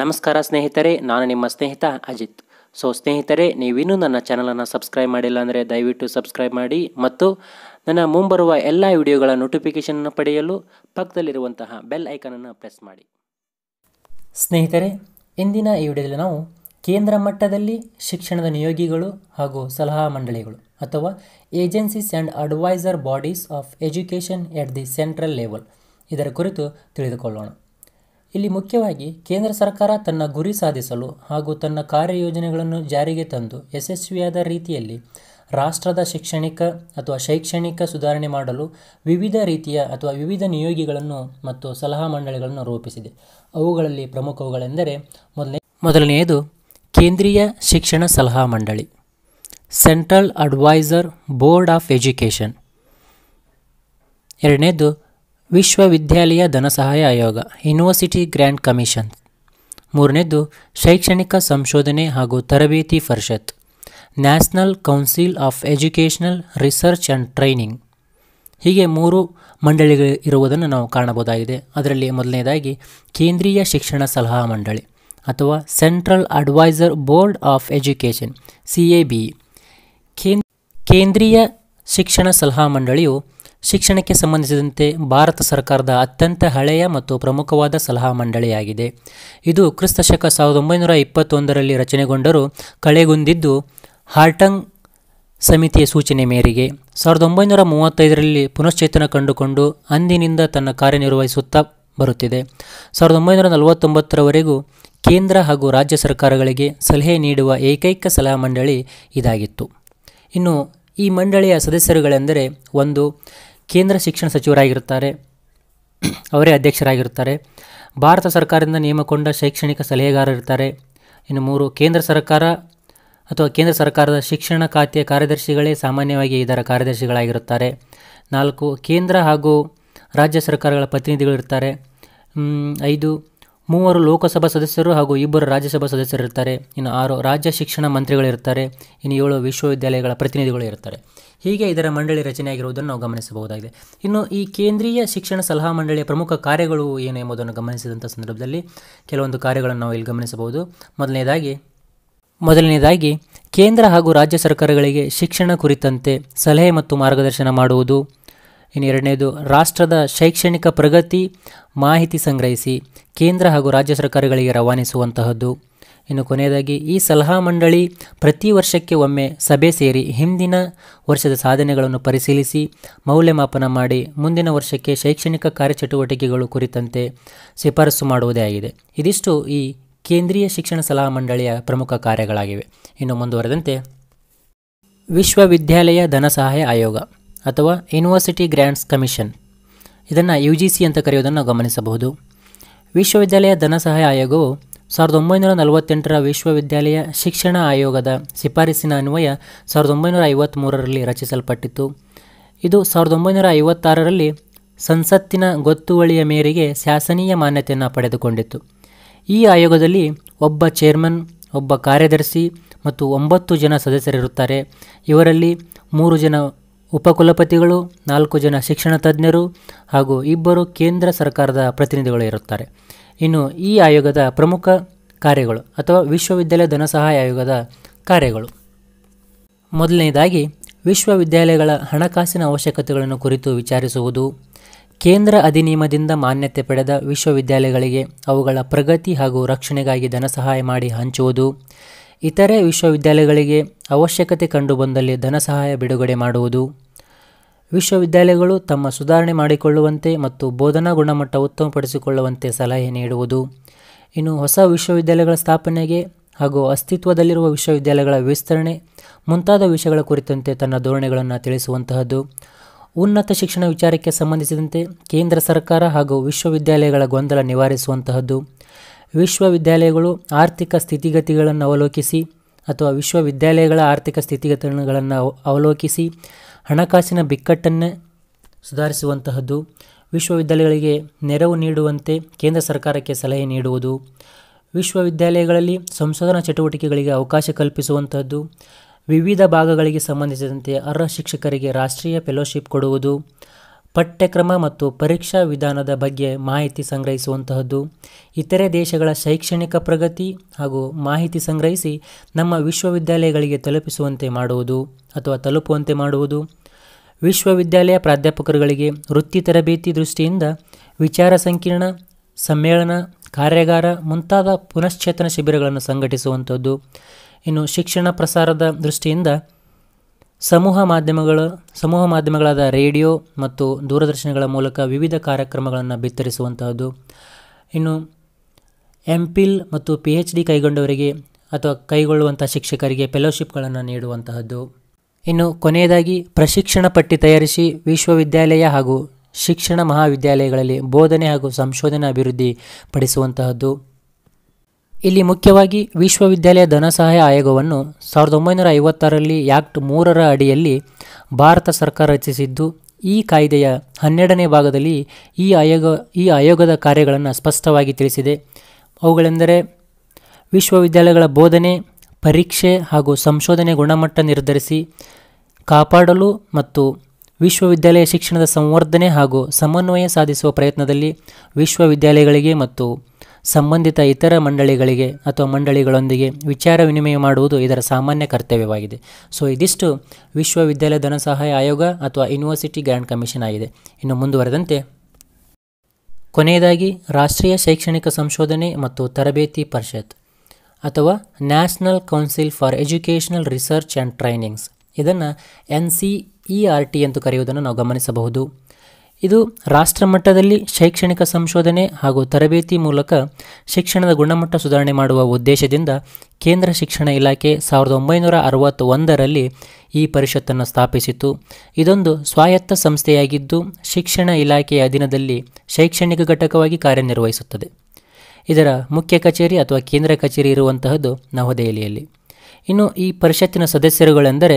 ನಮಸ್ಕಾರ ಸ್ನೇಹಿತರೆ ನಾನು ನಿಮ್ಮ ಸ್ನೇಹಿತ ಅಜಿತ್ ಸೊ ಸ್ನೇಹಿತರೆ ನೀವಿನ್ನೂ ನನ್ನ ಚಾನಲನ್ನು ಸಬ್ಸ್ಕ್ರೈಬ್ ಮಾಡಿಲ್ಲ ಅಂದರೆ ದಯವಿಟ್ಟು ಸಬ್ಸ್ಕ್ರೈಬ್ ಮಾಡಿ ಮತ್ತು ನನ್ನ ಮುಂಬರುವ ಎಲ್ಲ ವಿಡಿಯೋಗಳ ನೋಟಿಫಿಕೇಷನನ್ನು ಪಡೆಯಲು ಪಕ್ಕದಲ್ಲಿರುವಂತಹ ಬೆಲ್ ಐಕನನ್ನು ಪ್ರೆಸ್ ಮಾಡಿ ಸ್ನೇಹಿತರೆ ಇಂದಿನ ಈ ವಿಡಿಯೋದಲ್ಲಿ ನಾವು ಕೇಂದ್ರ ಮಟ್ಟದಲ್ಲಿ ಶಿಕ್ಷಣದ ನಿಯೋಗಿಗಳು ಹಾಗೂ ಸಲಹಾ ಮಂಡಳಿಗಳು ಅಥವಾ agencies and advisor bodies of education at the central level ಇದರ ಕುರಿತು ತಿಳಿದುಕೊಳ್ಳೋಣ ಇಲ್ಲಿ ಮುಖ್ಯವಾಗಿ ಕೇಂದ್ರ ಸರ್ಕಾರ ತನ್ನ ಗುರಿ ಸಾಧಿಸಲು ಹಾಗೂ ತನ್ನ ಕಾರ್ಯಯೋಜನೆಗಳನ್ನು ಜಾರಿಗೆ ತಂದು ಯಶಸ್ವಿಯಾದ ರೀತಿಯಲ್ಲಿ ರಾಷ್ಟ್ರದ ಶೈಕ್ಷಣಿಕ ಅಥವಾ ಶೈಕ್ಷಣಿಕ ಸುಧಾರಣೆ ಮಾಡಲು ವಿವಿಧ ರೀತಿಯ ಅಥವಾ ವಿವಿಧ ನಿಯೋಗಿಗಳನ್ನು ಮತ್ತು ಸಲಹಾ ಮಂಡಳಿಗಳನ್ನು ರೂಪಿಸಿದೆ ಅವುಗಳಲ್ಲಿ ಪ್ರಮುಖವುಗಳೆಂದರೆ ಮೊದಲನೇ ಮೊದಲನೆಯದು ಕೇಂದ್ರೀಯ ಶಿಕ್ಷಣ ಸಲಹಾ ಮಂಡಳಿ central advisor board of education ಎರಡನೇದು ವಿಶ್ವವಿದ್ಯಾಲಯ ಧನಸಹಾಯ ಆಯೋಗ ಯೂನಿವರ್ಸಿಟಿ ಗ್ರ್ಯಾಂಡ್ ಕಮಿಷನ್ ಮೂರನೇದು ಶೈಕ್ಷಣಿಕ ಸಂಶೋಧನೆ ಹಾಗೂ ತರಬೇತಿ ಪರಿಷತ್ national council of educational research and training ಹೀಗೆ ಮೂರು ಮಂಡಳಿಗಳು ಇರುವುದನ್ನು ನಾವು ಕಾಣಬಹುದಾಗಿದೆ ಅದರಲ್ಲಿ ಮೊದಲನೇದಾಗಿ ಕೇಂದ್ರೀಯ ಶಿಕ್ಷಣ ಸಲಹಾ ಮಂಡಳಿ ಅಥವಾ central advisor board of education C A B ಕೇಂದ್ರೀಯ ಶಿಕ್ಷಣ ಸಲಹಾ ಮಂಡಳಿಯು ಶಿಕ್ಷಣಕ್ಕೆ ಸಂಬಂಧಿಸಿದಂತೆ ಭಾರತ ಸರ್ಕಾರದ ಅತ್ಯಂತ ಹಳೆಯ ಮತ್ತು ಪ್ರಮುಖವಾದ ಸಲಹಾ ಮಂಡಳಿಯಾಗಿದೆ ಇದು ಕ್ರಿಸ್ತಶಕ ಸಾವಿರದ ಒಂಬೈನೂರ ಇಪ್ಪತ್ತೊಂದರಲ್ಲಿ ರಚನೆಗೊಂಡರೂ ಕಳೆಗುಂದಿದ್ದು ಹಾರ್ಟಂಗ್ ಸಮಿತಿಯ ಸೂಚನೆ ಮೇರೆಗೆ ಸಾವಿರದ ಒಂಬೈನೂರ ಮೂವತ್ತೈದರಲ್ಲಿ ಪುನಶ್ಚೇತನ ಕಂಡುಕೊಂಡು ಅಂದಿನಿಂದ ತನ್ನ ಕಾರ್ಯನಿರ್ವಹಿಸುತ್ತಾ ಬರುತ್ತಿದೆ ಸಾವಿರದ ಒಂಬೈನೂರ ನಲವತ್ತೊಂಬತ್ತರವರೆಗೂ ಕೇಂದ್ರ ಹಾಗೂ ರಾಜ್ಯ ಸರ್ಕಾರಗಳಿಗೆ ಸಲಹೆ ನೀಡುವ ಏಕೈಕ ಸಲಹಾ ಮಂಡಳಿ ಇದಾಗಿತ್ತು ಇನ್ನು ಈ ಮಂಡಳಿಯ ಸದಸ್ಯರುಗಳೆಂದರೆ ಒಂದು ಕೇಂದ್ರ ಶಿಕ್ಷಣ ಸಚಿವರಾಗಿರುತ್ತಾರೆ ಅವರೇ ಅಧ್ಯಕ್ಷರಾಗಿರುತ್ತಾರೆ ಭಾರತ ಸರ್ಕಾರದಿಂದ ನೇಮಕೊಂಡ ಶೈಕ್ಷಣಿಕ ಸಲಹೆಗಾರರಿರ್ತಾರೆ ಇನ್ನು ಮೂರು ಕೇಂದ್ರ ಸರ್ಕಾರ ಅಥವಾ ಕೇಂದ್ರ ಸರ್ಕಾರದ ಶಿಕ್ಷಣ ಖಾತೆಯ ಕಾರ್ಯದರ್ಶಿಗಳೇ ಸಾಮಾನ್ಯವಾಗಿ ಇದರ ಕಾರ್ಯದರ್ಶಿಗಳಾಗಿರುತ್ತಾರೆ ನಾಲ್ಕು ಕೇಂದ್ರ ಹಾಗೂ ರಾಜ್ಯ ಸರ್ಕಾರಗಳ ಪ್ರತಿನಿಧಿಗಳು ಇರ್ತಾರೆ ಐದು ಮೂವರು ಲೋಕಸಭಾ ಸದಸ್ಯರು ಹಾಗೂ ಇಬ್ಬರು ರಾಜ್ಯಸಭಾ ಸದಸ್ಯರು ಇರ್ತಾರೆ ಇನ್ನು ಆರು ರಾಜ್ಯ ಶಿಕ್ಷಣ ಮಂತ್ರಿಗಳಿರ್ತಾರೆ ಇನ್ನು ಏಳು ವಿಶ್ವವಿದ್ಯಾಲಯಗಳ ಪ್ರತಿನಿಧಿಗಳು ಇರ್ತಾರೆ ಹೀಗೆ ಇದರ ಮಂಡಳಿ ರಚನೆಯಾಗಿರುವುದನ್ನು ನಾವು ಗಮನಿಸಬಹುದಾಗಿದೆ ಇನ್ನು ಈ ಕೇಂದ್ರೀಯ ಶಿಕ್ಷಣ ಸಲಹಾ ಮಂಡಳಿಯ ಪ್ರಮುಖ ಕಾರ್ಯಗಳು ಏನು ಎಂಬುದನ್ನು ಗಮನಿಸಿದಂಥ ಸಂದರ್ಭದಲ್ಲಿ ಕೆಲವೊಂದು ಕಾರ್ಯಗಳನ್ನು ನಾವು ಇಲ್ಲಿ ಗಮನಿಸಬಹುದು ಮೊದಲನೇದಾಗಿ ಮೊದಲನೇದಾಗಿ ಕೇಂದ್ರ ಹಾಗೂ ರಾಜ್ಯ ಸರ್ಕಾರಗಳಿಗೆ ಶಿಕ್ಷಣ ಕುರಿತಂತೆ ಸಲಹೆ ಮತ್ತು ಮಾರ್ಗದರ್ಶನ ಮಾಡುವುದು ಇನ್ನು ಎರಡನೇದು ರಾಷ್ಟ್ರದ ಶೈಕ್ಷಣಿಕ ಪ್ರಗತಿ ಮಾಹಿತಿ ಸಂಗ್ರಹಿಸಿ ಕೇಂದ್ರ ಹಾಗೂ ರಾಜ್ಯ ಸರ್ಕಾರಗಳಿಗೆ ರವಾನಿಸುವಂತಹದ್ದು ಇನ್ನು ಕೊನೆಯದಾಗಿ ಈ ಸಲಹಾ ಮಂಡಳಿ ಪ್ರತಿ ವರ್ಷಕ್ಕೆ ಒಮ್ಮೆ ಸಭೆ ಸೇರಿ ಹಿಂದಿನ ವರ್ಷದ ಸಾಧನೆಗಳನ್ನು ಪರಿಶೀಲಿಸಿ ಮೌಲ್ಯಮಾಪನ ಮಾಡಿ ಮುಂದಿನ ವರ್ಷಕ್ಕೆ ಶೈಕ್ಷಣಿಕ ಕಾರ್ಯಚಟುವಟಿಕೆಗಳು ಕುರಿತಂತೆ ಶಿಫಾರಸು ಮಾಡುವುದೇ ಆಗಿದೆ ಇದಿಷ್ಟು ಈ ಕೇಂದ್ರೀಯ ಶಿಕ್ಷಣ ಸಲಹಾ ಮಂಡಳಿಯ ಪ್ರಮುಖ ಕಾರ್ಯಗಳಾಗಿವೆ ಇನ್ನು ಮುಂದುವರೆದಂತೆ ವಿಶ್ವವಿದ್ಯಾಲಯ ಸಹಾಯ ಆಯೋಗ ಅಥವಾ ಯೂನಿವರ್ಸಿಟಿ ಗ್ರ್ಯಾಂಟ್ಸ್ ಕಮಿಷನ್ ಇದನ್ನು ಯು ಜಿ ಸಿ ಅಂತ ಕರೆಯುವುದನ್ನು ಗಮನಿಸಬಹುದು ವಿಶ್ವವಿದ್ಯಾಲಯ ಸಹಾಯ ಆಯೋಗವು ಸಾವಿರದ ಒಂಬೈನೂರ ನಲವತ್ತೆಂಟರ ವಿಶ್ವವಿದ್ಯಾಲಯ ಶಿಕ್ಷಣ ಆಯೋಗದ ಶಿಫಾರಸಿನ ಅನ್ವಯ ಸಾವಿರದ ಒಂಬೈನೂರ ಐವತ್ತ್ಮೂರರಲ್ಲಿ ರಚಿಸಲ್ಪಟ್ಟಿತ್ತು ಇದು ಸಾವಿರದ ಒಂಬೈನೂರ ಐವತ್ತಾರರಲ್ಲಿ ಸಂಸತ್ತಿನ ಗೊತ್ತುವಳಿಯ ಮೇರೆಗೆ ಶಾಸನೀಯ ಮಾನ್ಯತೆಯನ್ನು ಪಡೆದುಕೊಂಡಿತ್ತು ಈ ಆಯೋಗದಲ್ಲಿ ಒಬ್ಬ ಚೇರ್ಮನ್ ಒಬ್ಬ ಕಾರ್ಯದರ್ಶಿ ಮತ್ತು ಒಂಬತ್ತು ಜನ ಸದಸ್ಯರಿರುತ್ತಾರೆ ಇವರಲ್ಲಿ ಮೂರು ಜನ ಉಪಕುಲಪತಿಗಳು ನಾಲ್ಕು ಜನ ಶಿಕ್ಷಣ ತಜ್ಞರು ಹಾಗೂ ಇಬ್ಬರು ಕೇಂದ್ರ ಸರ್ಕಾರದ ಪ್ರತಿನಿಧಿಗಳು ಇರುತ್ತಾರೆ ಇನ್ನು ಈ ಆಯೋಗದ ಪ್ರಮುಖ ಕಾರ್ಯಗಳು ಅಥವಾ ವಿಶ್ವವಿದ್ಯಾಲಯ ಧನಸಹಾಯ ಆಯೋಗದ ಕಾರ್ಯಗಳು ಮೊದಲನೇದಾಗಿ ವಿಶ್ವವಿದ್ಯಾಲಯಗಳ ಹಣಕಾಸಿನ ಅವಶ್ಯಕತೆಗಳನ್ನು ಕುರಿತು ವಿಚಾರಿಸುವುದು ಕೇಂದ್ರ ಅಧಿನಿಯಮದಿಂದ ಮಾನ್ಯತೆ ಪಡೆದ ವಿಶ್ವವಿದ್ಯಾಲಯಗಳಿಗೆ ಅವುಗಳ ಪ್ರಗತಿ ಹಾಗೂ ರಕ್ಷಣೆಗಾಗಿ ಧನಸಹಾಯ ಮಾಡಿ ಹಂಚುವುದು ಇತರೆ ವಿಶ್ವವಿದ್ಯಾಲಯಗಳಿಗೆ ಅವಶ್ಯಕತೆ ಕಂಡುಬಂದಲ್ಲಿ ಧನಸಹಾಯ ಬಿಡುಗಡೆ ಮಾಡುವುದು ವಿಶ್ವವಿದ್ಯಾಲಯಗಳು ತಮ್ಮ ಸುಧಾರಣೆ ಮಾಡಿಕೊಳ್ಳುವಂತೆ ಮತ್ತು ಬೋಧನಾ ಗುಣಮಟ್ಟ ಉತ್ತಮಪಡಿಸಿಕೊಳ್ಳುವಂತೆ ಸಲಹೆ ನೀಡುವುದು ಇನ್ನು ಹೊಸ ವಿಶ್ವವಿದ್ಯಾಲಯಗಳ ಸ್ಥಾಪನೆಗೆ ಹಾಗೂ ಅಸ್ತಿತ್ವದಲ್ಲಿರುವ ವಿಶ್ವವಿದ್ಯಾಲಯಗಳ ವಿಸ್ತರಣೆ ಮುಂತಾದ ವಿಷಯಗಳ ಕುರಿತಂತೆ ತನ್ನ ಧೋರಣೆಗಳನ್ನು ತಿಳಿಸುವಂತಹದ್ದು ಉನ್ನತ ಶಿಕ್ಷಣ ವಿಚಾರಕ್ಕೆ ಸಂಬಂಧಿಸಿದಂತೆ ಕೇಂದ್ರ ಸರ್ಕಾರ ಹಾಗೂ ವಿಶ್ವವಿದ್ಯಾಲಯಗಳ ಗೊಂದಲ ನಿವಾರಿಸುವಂತಹದ್ದು ವಿಶ್ವವಿದ್ಯಾಲಯಗಳು ಆರ್ಥಿಕ ಸ್ಥಿತಿಗತಿಗಳನ್ನು ಅವಲೋಕಿಸಿ ಅಥವಾ ವಿಶ್ವವಿದ್ಯಾಲಯಗಳ ಆರ್ಥಿಕ ಸ್ಥಿತಿಗತಿಗಳನ್ನು ಅವಲೋಕಿಸಿ ಹಣಕಾಸಿನ ಬಿಕ್ಕಟ್ಟನ್ನೇ ಸುಧಾರಿಸುವಂತಹದ್ದು ವಿಶ್ವವಿದ್ಯಾಲಯಗಳಿಗೆ ನೆರವು ನೀಡುವಂತೆ ಕೇಂದ್ರ ಸರ್ಕಾರಕ್ಕೆ ಸಲಹೆ ನೀಡುವುದು ವಿಶ್ವವಿದ್ಯಾಲಯಗಳಲ್ಲಿ ಸಂಶೋಧನಾ ಚಟುವಟಿಕೆಗಳಿಗೆ ಅವಕಾಶ ಕಲ್ಪಿಸುವಂತಹದ್ದು ವಿವಿಧ ಭಾಗಗಳಿಗೆ ಸಂಬಂಧಿಸಿದಂತೆ ಅರ್ಹ ಶಿಕ್ಷಕರಿಗೆ ರಾಷ್ಟ್ರೀಯ ಫೆಲೋಶಿಪ್ ಕೊಡುವುದು ಪಠ್ಯಕ್ರಮ ಮತ್ತು ಪರೀಕ್ಷಾ ವಿಧಾನದ ಬಗ್ಗೆ ಮಾಹಿತಿ ಸಂಗ್ರಹಿಸುವಂತಹದ್ದು ಇತರೆ ದೇಶಗಳ ಶೈಕ್ಷಣಿಕ ಪ್ರಗತಿ ಹಾಗೂ ಮಾಹಿತಿ ಸಂಗ್ರಹಿಸಿ ನಮ್ಮ ವಿಶ್ವವಿದ್ಯಾಲಯಗಳಿಗೆ ತಲುಪಿಸುವಂತೆ ಮಾಡುವುದು ಅಥವಾ ತಲುಪುವಂತೆ ಮಾಡುವುದು ವಿಶ್ವವಿದ್ಯಾಲಯ ಪ್ರಾಧ್ಯಾಪಕರುಗಳಿಗೆ ವೃತ್ತಿ ತರಬೇತಿ ದೃಷ್ಟಿಯಿಂದ ವಿಚಾರ ಸಂಕಿರಣ ಸಮ್ಮೇಳನ ಕಾರ್ಯಾಗಾರ ಮುಂತಾದ ಪುನಶ್ಚೇತನ ಶಿಬಿರಗಳನ್ನು ಸಂಘಟಿಸುವಂಥದ್ದು ಇನ್ನು ಶಿಕ್ಷಣ ಪ್ರಸಾರದ ದೃಷ್ಟಿಯಿಂದ ಸಮೂಹ ಮಾಧ್ಯಮಗಳು ಸಮೂಹ ಮಾಧ್ಯಮಗಳಾದ ರೇಡಿಯೋ ಮತ್ತು ದೂರದರ್ಶನಗಳ ಮೂಲಕ ವಿವಿಧ ಕಾರ್ಯಕ್ರಮಗಳನ್ನು ಬಿತ್ತರಿಸುವಂತಹದ್ದು ಇನ್ನು ಎಂ ಪಿಲ್ ಮತ್ತು ಪಿ ಎಚ್ ಡಿ ಕೈಗೊಂಡವರಿಗೆ ಅಥವಾ ಕೈಗೊಳ್ಳುವಂಥ ಶಿಕ್ಷಕರಿಗೆ ಫೆಲೋಶಿಪ್ಗಳನ್ನು ನೀಡುವಂತಹದ್ದು ಇನ್ನು ಕೊನೆಯದಾಗಿ ಪ್ರಶಿಕ್ಷಣ ಪಟ್ಟಿ ತಯಾರಿಸಿ ವಿಶ್ವವಿದ್ಯಾಲಯ ಹಾಗೂ ಶಿಕ್ಷಣ ಮಹಾವಿದ್ಯಾಲಯಗಳಲ್ಲಿ ಬೋಧನೆ ಹಾಗೂ ಸಂಶೋಧನೆ ಅಭಿವೃದ್ಧಿ ಪಡಿಸುವಂತಹದ್ದು ಇಲ್ಲಿ ಮುಖ್ಯವಾಗಿ ವಿಶ್ವವಿದ್ಯಾಲಯ ಧನಸಹಾಯ ಆಯೋಗವನ್ನು ಸಾವಿರದ ಒಂಬೈನೂರ ಐವತ್ತರಲ್ಲಿ ಆ್ಯಕ್ಟ್ ಮೂರರ ಅಡಿಯಲ್ಲಿ ಭಾರತ ಸರ್ಕಾರ ರಚಿಸಿದ್ದು ಈ ಕಾಯ್ದೆಯ ಹನ್ನೆರಡನೇ ಭಾಗದಲ್ಲಿ ಈ ಆಯೋಗ ಈ ಆಯೋಗದ ಕಾರ್ಯಗಳನ್ನು ಸ್ಪಷ್ಟವಾಗಿ ತಿಳಿಸಿದೆ ಅವುಗಳೆಂದರೆ ವಿಶ್ವವಿದ್ಯಾಲಯಗಳ ಬೋಧನೆ ಪರೀಕ್ಷೆ ಹಾಗೂ ಸಂಶೋಧನೆ ಗುಣಮಟ್ಟ ನಿರ್ಧರಿಸಿ ಕಾಪಾಡಲು ಮತ್ತು ವಿಶ್ವವಿದ್ಯಾಲಯ ಶಿಕ್ಷಣದ ಸಂವರ್ಧನೆ ಹಾಗೂ ಸಮನ್ವಯ ಸಾಧಿಸುವ ಪ್ರಯತ್ನದಲ್ಲಿ ವಿಶ್ವವಿದ್ಯಾಲಯಗಳಿಗೆ ಮತ್ತು ಸಂಬಂಧಿತ ಇತರ ಮಂಡಳಿಗಳಿಗೆ ಅಥವಾ ಮಂಡಳಿಗಳೊಂದಿಗೆ ವಿಚಾರ ವಿನಿಮಯ ಮಾಡುವುದು ಇದರ ಸಾಮಾನ್ಯ ಕರ್ತವ್ಯವಾಗಿದೆ ಸೊ ಇದಿಷ್ಟು ವಿಶ್ವವಿದ್ಯಾಲಯ ಧನ ಸಹಾಯ ಆಯೋಗ ಅಥವಾ ಯೂನಿವರ್ಸಿಟಿ ಗ್ರ್ಯಾಂಡ್ ಕಮಿಷನ್ ಆಗಿದೆ ಇನ್ನು ಮುಂದುವರೆದಂತೆ ಕೊನೆಯದಾಗಿ ರಾಷ್ಟ್ರೀಯ ಶೈಕ್ಷಣಿಕ ಸಂಶೋಧನೆ ಮತ್ತು ತರಬೇತಿ ಪರಿಷತ್ ಅಥವಾ national council for educational research and trainings ಇದನ್ನು N C E R T ಎಂದು ಕರೆಯುವುದನ್ನು ನಾವು ಗಮನಿಸಬಹುದು ಇದು ರಾಷ್ಟ್ರ ಮಟ್ಟದಲ್ಲಿ ಶೈಕ್ಷಣಿಕ ಸಂಶೋಧನೆ ಹಾಗೂ ತರಬೇತಿ ಮೂಲಕ ಶಿಕ್ಷಣದ ಗುಣಮಟ್ಟ ಸುಧಾರಣೆ ಮಾಡುವ ಉದ್ದೇಶದಿಂದ ಕೇಂದ್ರ ಶಿಕ್ಷಣ ಇಲಾಖೆ ಸಾವಿರದ ಒಂಬೈನೂರ ಅರವತ್ತೊಂದರಲ್ಲಿ ಈ ಪರಿಷತ್ತನ್ನು ಸ್ಥಾಪಿಸಿತು ಇದೊಂದು ಸ್ವಾಯತ್ತ ಸಂಸ್ಥೆಯಾಗಿದ್ದು ಶಿಕ್ಷಣ ಇಲಾಖೆಯ ಅಧೀನದಲ್ಲಿ ಶೈಕ್ಷಣಿಕ ಘಟಕವಾಗಿ ಕಾರ್ಯನಿರ್ವಹಿಸುತ್ತದೆ ಇದರ ಮುಖ್ಯ ಕಚೇರಿ ಅಥವಾ ಕೇಂದ್ರ ಕಚೇರಿ ಇರುವಂತಹದ್ದು ನವದೆಹಲಿಯಲ್ಲಿ ಇನ್ನು ಈ ಪರಿಷತ್ತಿನ ಸದಸ್ಯರುಗಳೆಂದರೆ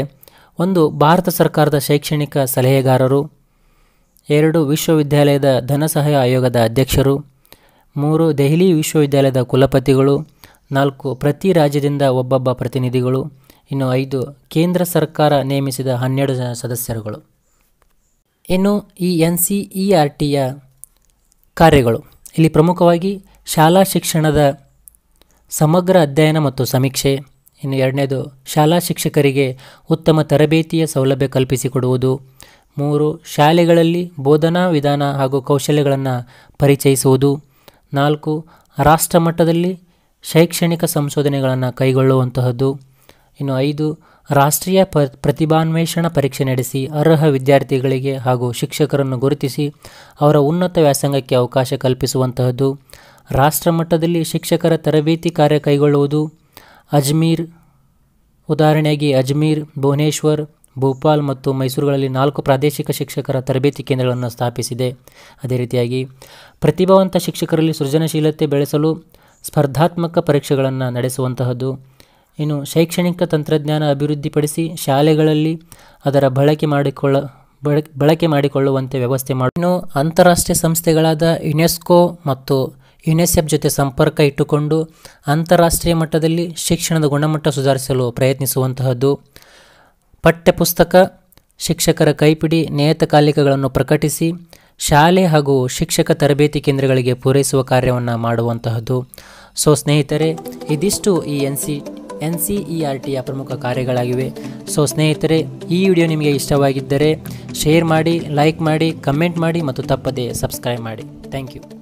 ಒಂದು ಭಾರತ ಸರ್ಕಾರದ ಶೈಕ್ಷಣಿಕ ಸಲಹೆಗಾರರು ಎರಡು ವಿಶ್ವವಿದ್ಯಾಲಯದ ಧನಸಹಾಯ ಆಯೋಗದ ಅಧ್ಯಕ್ಷರು ಮೂರು ದೆಹಲಿ ವಿಶ್ವವಿದ್ಯಾಲಯದ ಕುಲಪತಿಗಳು ನಾಲ್ಕು ಪ್ರತಿ ರಾಜ್ಯದಿಂದ ಒಬ್ಬೊಬ್ಬ ಪ್ರತಿನಿಧಿಗಳು ಇನ್ನು ಐದು ಕೇಂದ್ರ ಸರ್ಕಾರ ನೇಮಿಸಿದ ಹನ್ನೆರಡು ಸದಸ್ಯರುಗಳು ಇನ್ನು ಈ ಎನ್ ಸಿ ಇ ಆರ್ ಟಿಯ ಕಾರ್ಯಗಳು ಇಲ್ಲಿ ಪ್ರಮುಖವಾಗಿ ಶಾಲಾ ಶಿಕ್ಷಣದ ಸಮಗ್ರ ಅಧ್ಯಯನ ಮತ್ತು ಸಮೀಕ್ಷೆ ಇನ್ನು ಎರಡನೇದು ಶಾಲಾ ಶಿಕ್ಷಕರಿಗೆ ಉತ್ತಮ ತರಬೇತಿಯ ಸೌಲಭ್ಯ ಕಲ್ಪಿಸಿಕೊಡುವುದು ಮೂರು ಶಾಲೆಗಳಲ್ಲಿ ಬೋಧನಾ ವಿಧಾನ ಹಾಗೂ ಕೌಶಲ್ಯಗಳನ್ನು ಪರಿಚಯಿಸುವುದು ನಾಲ್ಕು ಮಟ್ಟದಲ್ಲಿ ಶೈಕ್ಷಣಿಕ ಸಂಶೋಧನೆಗಳನ್ನು ಕೈಗೊಳ್ಳುವಂತಹದ್ದು ಇನ್ನು ಐದು ರಾಷ್ಟ್ರೀಯ ಪ ಪ್ರತಿಭಾನ್ವೇಷಣ ಪರೀಕ್ಷೆ ನಡೆಸಿ ಅರ್ಹ ವಿದ್ಯಾರ್ಥಿಗಳಿಗೆ ಹಾಗೂ ಶಿಕ್ಷಕರನ್ನು ಗುರುತಿಸಿ ಅವರ ಉನ್ನತ ವ್ಯಾಸಂಗಕ್ಕೆ ಅವಕಾಶ ಕಲ್ಪಿಸುವಂತಹದ್ದು ರಾಷ್ಟ್ರಮಟ್ಟದಲ್ಲಿ ಶಿಕ್ಷಕರ ತರಬೇತಿ ಕಾರ್ಯ ಕೈಗೊಳ್ಳುವುದು ಅಜ್ಮೀರ್ ಉದಾಹರಣೆಯಾಗಿ ಅಜ್ಮೀರ್ ಭುವನೇಶ್ವರ್ ಭೋಪಾಲ್ ಮತ್ತು ಮೈಸೂರುಗಳಲ್ಲಿ ನಾಲ್ಕು ಪ್ರಾದೇಶಿಕ ಶಿಕ್ಷಕರ ತರಬೇತಿ ಕೇಂದ್ರಗಳನ್ನು ಸ್ಥಾಪಿಸಿದೆ ಅದೇ ರೀತಿಯಾಗಿ ಪ್ರತಿಭಾವಂತ ಶಿಕ್ಷಕರಲ್ಲಿ ಸೃಜನಶೀಲತೆ ಬೆಳೆಸಲು ಸ್ಪರ್ಧಾತ್ಮಕ ಪರೀಕ್ಷೆಗಳನ್ನು ನಡೆಸುವಂತಹದ್ದು ಇನ್ನು ಶೈಕ್ಷಣಿಕ ತಂತ್ರಜ್ಞಾನ ಅಭಿವೃದ್ಧಿಪಡಿಸಿ ಶಾಲೆಗಳಲ್ಲಿ ಅದರ ಬಳಕೆ ಮಾಡಿಕೊಳ್ಳ ಬಳಕೆ ಮಾಡಿಕೊಳ್ಳುವಂತೆ ವ್ಯವಸ್ಥೆ ಮಾಡಿ ಇನ್ನು ಅಂತಾರಾಷ್ಟ್ರೀಯ ಸಂಸ್ಥೆಗಳಾದ ಯುನೆಸ್ಕೋ ಮತ್ತು ಯುನೆಸೆಫ್ ಜೊತೆ ಸಂಪರ್ಕ ಇಟ್ಟುಕೊಂಡು ಅಂತಾರಾಷ್ಟ್ರೀಯ ಮಟ್ಟದಲ್ಲಿ ಶಿಕ್ಷಣದ ಗುಣಮಟ್ಟ ಸುಧಾರಿಸಲು ಪ್ರಯತ್ನಿಸುವಂತಹದ್ದು ಪಠ್ಯಪುಸ್ತಕ ಶಿಕ್ಷಕರ ಕೈಪಿಡಿ ನಿಯತಕಾಲಿಕಗಳನ್ನು ಪ್ರಕಟಿಸಿ ಶಾಲೆ ಹಾಗೂ ಶಿಕ್ಷಕ ತರಬೇತಿ ಕೇಂದ್ರಗಳಿಗೆ ಪೂರೈಸುವ ಕಾರ್ಯವನ್ನು ಮಾಡುವಂತಹದ್ದು ಸೊ ಸ್ನೇಹಿತರೆ ಇದಿಷ್ಟು ಈ N C N C E R ಟಿಯ ಪ್ರಮುಖ ಕಾರ್ಯಗಳಾಗಿವೆ ಸೊ ಸ್ನೇಹಿತರೆ ಈ ವಿಡಿಯೋ ನಿಮಗೆ ಇಷ್ಟವಾಗಿದ್ದರೆ ಶೇರ್ ಮಾಡಿ ಲೈಕ್ ಮಾಡಿ ಕಮೆಂಟ್ ಮಾಡಿ ಮತ್ತು ತಪ್ಪದೇ ಸಬ್ಸ್ಕ್ರೈಬ್ ಮಾಡಿ ಥ್ಯಾಂಕ್ ಯು